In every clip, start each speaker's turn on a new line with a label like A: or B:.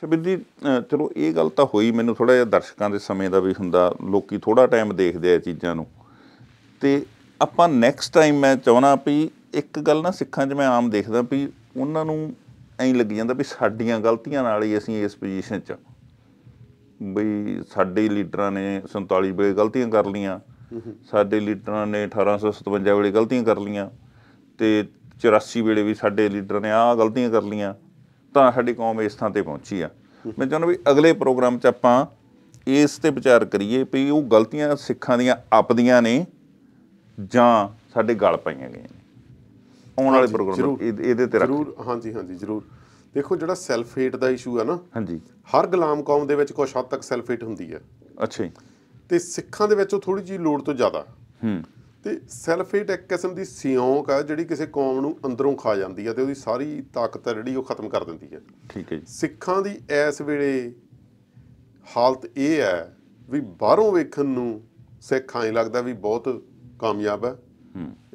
A: ਸ਼ਬਦ ਜੀ ਚਲੋ ਇਹ ਗੱਲ ਤਾਂ ਹੋਈ ਮੈਨੂੰ ਥੋੜਾ ਜਿਹਾ ਦਰਸ਼ਕਾਂ ਦੇ ਸਮੇਂ ਦਾ ਵੀ ਹੁੰਦਾ ਲੋਕੀ ਥੋੜਾ ਟਾਈਮ ਦੇਖਦੇ ਆ ਚੀਜ਼ਾਂ ਨੂੰ ਤੇ ਆਪਾਂ ਨੈਕਸਟ ਟਾਈਮ ਮੈਂ ਚਾਹਣਾ ਵੀ ਇੱਕ ਗੱਲ ਨਾ ਸਿੱਖਾਂ 'ਚ ਮੈਂ ਆਮ ਦੇਖਦਾ ਵੀ ਉਹਨਾਂ ਨੂੰ ਐਂ ਲੱਗ ਜਾਂਦਾ ਵੀ ਸਾਡੀਆਂ ਗਲਤੀਆਂ ਨਾਲ ਹੀ ਅਸੀਂ ਇਸ ਪੋਜੀਸ਼ਨ 'ਚ ਬਈ ਸਾਡੇ ਲੀਡਰਾਂ ਨੇ 47 ਵੇਲੇ ਗਲਤੀਆਂ ਕਰ ਲੀਆਂ ਸਾਡੇ ਲੀਡਰਾਂ ਨੇ 1857 ਵੇਲੇ ਗਲਤੀਆਂ ਕਰ ਲੀਆਂ ਤੇ 84 ਵੇਲੇ ਵੀ ਸਾਡੇ ਲੀਡਰਾਂ ਨੇ ਆਹ ਗਲਤੀਆਂ ਕਰ ਲੀਆਂ ਤਾਂ ਸਾਡੀ ਕੌਮ ਇਸ ਥਾਂ ਤੇ ਪਹੁੰਚੀ ਆ ਮੈਂ ਚਾਹੁੰਦਾ ਵੀ ਅਗਲੇ ਪ੍ਰੋਗਰਾਮ 'ਚ ਆਪਾਂ ਇਸ ਤੇ ਵਿਚਾਰ ਕਰੀਏ ਵੀ ਉਹ ਗਲਤੀਆਂ ਸਿੱਖਾਂ ਦੀਆਂ ਆਪਦੀਆਂ ਨੇ ਜਾਂ ਸਾਡੇ ਗਲ ਪਾਈਆਂ ਗਈਆਂ ਨੇ
B: ਆਉਣ ਵਾਲੇ ਪ੍ਰੋਗਰਾਮ ਇਹਦੇ ਤੇ ਜ਼ਰੂਰ ਹਾਂਜੀ ਹਾਂਜੀ ਜ਼ਰੂਰ ਦੇਖੋ ਜਿਹੜਾ ਸੈਲਫ ਹੇਟ ਦਾ ਇਸ਼ੂ ਆ ਨਾ ਹਾਂਜੀ ਹਰ ਗੁਲਾਮ ਕੌਮ ਦੇ ਵਿੱਚ ਕੁਝ ਹੱਦ ਤੱਕ ਸੈਲਫ ਹੇਟ ਹੁੰਦੀ ਹੈ ਅੱਛਾ ਜੀ ਤੇ ਸਿੱਖਾਂ ਦੇ ਵਿੱਚ ਉਹ ਥੋੜੀ ਜੀ ਲੋੜ ਤੋਂ ਜ਼ਿਆਦਾ ਹੂੰ ਤੇ ਹੇਟ ਇੱਕ ਕਿਸਮ ਦੀ ਸਿਉਂਕ ਆ ਜਿਹੜੀ ਕਿਸੇ ਕੌਮ ਨੂੰ ਅੰਦਰੋਂ ਖਾ ਜਾਂਦੀ ਆ ਤੇ ਉਹਦੀ ਸਾਰੀ ਤਾਕਤ ਆ ਜਿਹੜੀ ਉਹ ਖਤਮ ਕਰ ਦਿੰਦੀ ਆ ਠੀਕ ਹੈ ਜੀ ਸਿੱਖਾਂ ਦੀ ਇਸ ਵੇਲੇ ਹਾਲਤ ਇਹ ਹੈ ਵੀ ਬਾਹਰੋਂ ਵੇਖਣ ਨੂੰ ਸਿੱਖਾਂ ਹੀ ਲੱਗਦਾ ਵੀ ਬਹੁਤ ਕਾਮਯਾਬ ਹੈ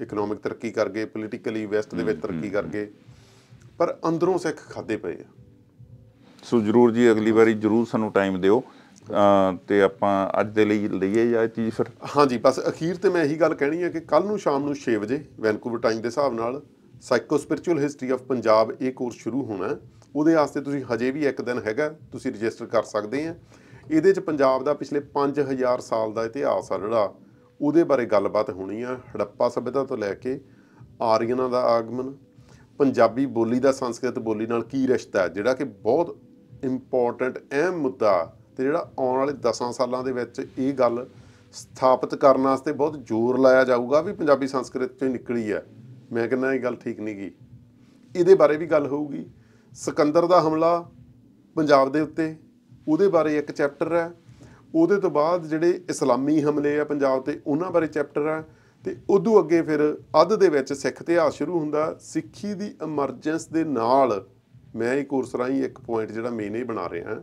B: ਇਕਨੋਮਿਕ ਤਰੱਕੀ ਕਰ ਗਏ ਪੋਲੀਟੀਕਲੀ ਵੈਸਟ ਦੇ ਵਿੱਚ ਤਰੱਕੀ ਕਰ ਗਏ ਪਰ ਅੰਦਰੋਂ ਸਿੱਖ ਖਾਦੇ ਪਏ ਆ ਸੋ ਜਰੂਰ ਜੀ ਅਗਲੀ ਵਾਰੀ ਜਰੂਰ ਸਾਨੂੰ ਟਾਈਮ ਦਿਓ ਤੇ ਆਪਾਂ ਅੱਜ ਦੇ ਲਈ ਲਈਏ ਜਾਂ ਚੀਜ਼ ਫਿਰ ਹਾਂਜੀ ਬਸ ਅਖੀਰ ਤੇ ਮੈਂ ਇਹੀ ਗੱਲ ਕਹਿਣੀ ਹੈ ਕਿ ਕੱਲ ਨੂੰ ਸ਼ਾਮ ਨੂੰ 6 ਵਜੇ ਵੈਨਕੂਵਰ ਟਾਈਮ ਦੇ ਹਿਸਾਬ ਨਾਲ psycho spiritual history of Punjab ਇਹ ਕੋਰਸ ਸ਼ੁਰੂ ਹੋਣਾ ਉਹਦੇ ਵਾਸਤੇ ਤੁਸੀਂ ਹਜੇ ਵੀ ਇੱਕ ਦਿਨ ਹੈਗਾ ਤੁਸੀਂ ਰਜਿਸਟਰ ਕਰ ਸਕਦੇ ਆ ਇਹਦੇ ਚ ਪੰਜਾਬ ਦਾ ਪਿਛਲੇ 5000 ਸਾਲ ਦਾ ਇਤਿਹਾਸ ਆ ਜਿਹੜਾ ਉਹਦੇ ਬਾਰੇ ਗੱਲਬਾਤ ਹੋਣੀ ਆ ਹੜੱਪਾ ਸਭਿਅਤਾ ਤੋਂ ਲੈ ਕੇ ਆਰੀਅਨਾਂ ਦਾ ਆਗਮਨ ਪੰਜਾਬੀ ਬੋਲੀ ਦਾ ਸੰਸਕ੍ਰਿਤ ਬੋਲੀ ਨਾਲ ਕੀ ਰਿਸ਼ਤਾ ਹੈ ਜਿਹੜਾ ਕਿ ਬਹੁਤ ਇੰਪੋਰਟੈਂਟ ਅਹਿਮ ਮੁੱਦਾ ਤੇ ਜਿਹੜਾ ਆਉਣ ਵਾਲੇ 10 ਸਾਲਾਂ ਦੇ ਵਿੱਚ ਇਹ ਗੱਲ ਸਥਾਪਿਤ ਕਰਨ ਵਾਸਤੇ ਬਹੁਤ ਜ਼ੋਰ ਲਾਇਆ ਜਾਊਗਾ ਵੀ ਪੰਜਾਬੀ ਸੰਸਕ੍ਰਿਤ ਚੋਂ ਨਿਕਲੀ ਹੈ ਮੈਂ ਕਹਿੰਦਾ ਇਹ ਗੱਲ ਠੀਕ ਨਹੀਂ ਗਈ ਇਹਦੇ ਬਾਰੇ ਵੀ ਗੱਲ ਹੋਊਗੀ ਸਿਕੰਦਰ ਦਾ ਹਮਲਾ ਪੰਜਾਬ ਦੇ ਉੱਤੇ ਉਹਦੇ ਬਾਰੇ ਇੱਕ ਚੈਪਟਰ ਹੈ ਉਹਦੇ ਤੋਂ ਬਾਅਦ ਜਿਹੜੇ ਇਸਲਾਮੀ ਹਮਲੇ ਆ ਪੰਜਾਬ ਤੇ ਉਹਨਾਂ ਬਾਰੇ ਚੈਪਟਰ ਆ ਤੇ ਉਦੋਂ ਅੱਗੇ ਫਿਰ ਅੱਧ ਦੇ ਵਿੱਚ ਸਿੱਖ ਇਤਿਹਾਸ ਸ਼ੁਰੂ ਹੁੰਦਾ ਸਿੱਖੀ ਦੀ ਐਮਰਜੈਂਸ ਦੇ ਨਾਲ ਮੈਂ ਇਹ ਕੋਰਸ ਰਾਹੀਂ ਇੱਕ ਪੁਆਇੰਟ ਜਿਹੜਾ ਮੇਨ ਇਹ ਬਣਾ ਰਿਹਾ ਹਾਂ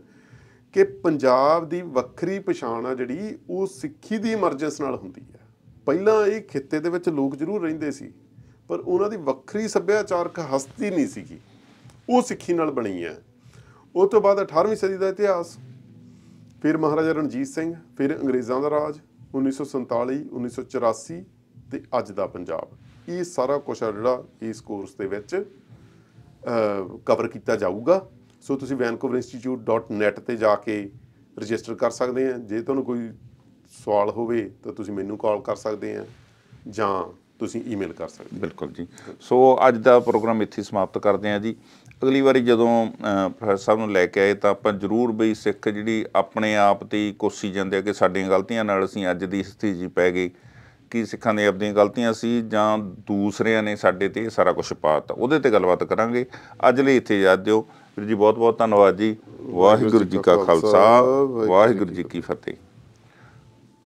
B: ਕਿ ਪੰਜਾਬ ਦੀ ਵੱਖਰੀ ਪਛਾਣ ਆ ਜਿਹੜੀ ਉਹ ਸਿੱਖੀ ਦੀ ਇਮਰਜੈਂਸ ਨਾਲ ਹੁੰਦੀ ਹੈ ਪਹਿਲਾਂ ਇਹ ਖਿੱਤੇ ਦੇ ਵਿੱਚ ਲੋਕ ਜ਼ਰੂਰ ਰਹਿੰਦੇ ਸੀ ਪਰ ਉਹਨਾਂ ਦੀ ਵੱਖਰੀ ਸੱਭਿਆਚਾਰਕ ਹਸਤੀ ਨਹੀਂ ਸੀਗੀ ਉਹ ਸਿੱਖੀ ਨਾਲ ਬਣੀ ਹੈ ਉਸ ਤੋਂ ਬਾਅਦ 18ਵੀਂ ਸਦੀ ਦਾ ਇਤਿਹਾਸ ਫਿਰ ਮਹਾਰਾਜਾ ਰਣਜੀਤ ਸਿੰਘ ਫਿਰ ਅੰਗਰੇਜ਼ਾਂ ਦਾ ਰਾਜ 1947 1984 ਤੇ ਅੱਜ ਦਾ ਪੰਜਾਬ ਇਹ ਸਾਰਾ ਕੁਝ ਜਿਹੜਾ ਇਸ ਕੋਰਸ ਦੇ ਵਿੱਚ ਕਵਰ ਕੀਤਾ ਜਾਊਗਾ ਸੋ ਤੁਸੀਂ vancouver.institute.net ਤੇ ਜਾ ਕੇ ਰਜਿਸਟਰ ਕਰ ਸਕਦੇ ਆ ਜੇ ਤੁਹਾਨੂੰ ਕੋਈ ਸਵਾਲ ਹੋਵੇ ਤਾਂ ਤੁਸੀਂ ਮੈਨੂੰ ਕਾਲ ਕਰ ਸਕਦੇ ਆ ਜਾਂ ਤੁਸੀਂ ਈਮੇਲ ਕਰ ਸਕਦੇ
A: ਬਿਲਕੁਲ ਜੀ ਸੋ ਅੱਜ ਦਾ ਪ੍ਰੋਗਰਾਮ ਇੱਥੇ ਸਮਾਪਤ ਕਰਦੇ ਆ ਜੀ ਅਗਲੀ ਵਾਰੀ ਜਦੋਂ ਪ੍ਰੋਫੈਸਰ ਸਾਹਿਬ ਨੂੰ ਲੈ ਕੇ ਆਏ ਤਾਂ ਆਪਾਂ ਜ਼ਰੂਰ ਬਈ ਸਿੱਖ ਜਿਹੜੀ ਆਪਣੇ ਆਪ ਤੇ ਕੋਸੀ ਜਾਂਦੇ ਆ ਕਿ ਸਾਡੀਆਂ ਗਲਤੀਆਂ ਨਾਲ ਅਸੀਂ ਅੱਜ ਦੀ ਸਥਿਤੀ ਜੀ ਪੈ ਗਈ ਕਿ ਸਿੱਖਾਂ ਦੇ ਆਪਣੀਆਂ ਗਲਤੀਆਂ ਸੀ ਜਾਂ ਦੂਸਰਿਆਂ ਨੇ ਸਾਡੇ ਤੇ ਸਾਰਾ ਕੁਝ ਪਾਤਾ ਉਹਦੇ ਤੇ ਗੱਲਬਾਤ ਕਰਾਂਗੇ ਅੱਜ ਲਈ ਇੱਥੇ ਯਾਦ ਦਿਓ ਵੀਰ ਜੀ ਬਹੁਤ ਬਹੁਤ ਧੰਨਵਾਦ ਜੀ ਵਾਹਿਗੁਰੂ ਜੀ ਕਾ ਖਾਲਸਾ ਵਾਹਿਗੁਰੂ ਜੀ ਕੀ ਫਤਿਹ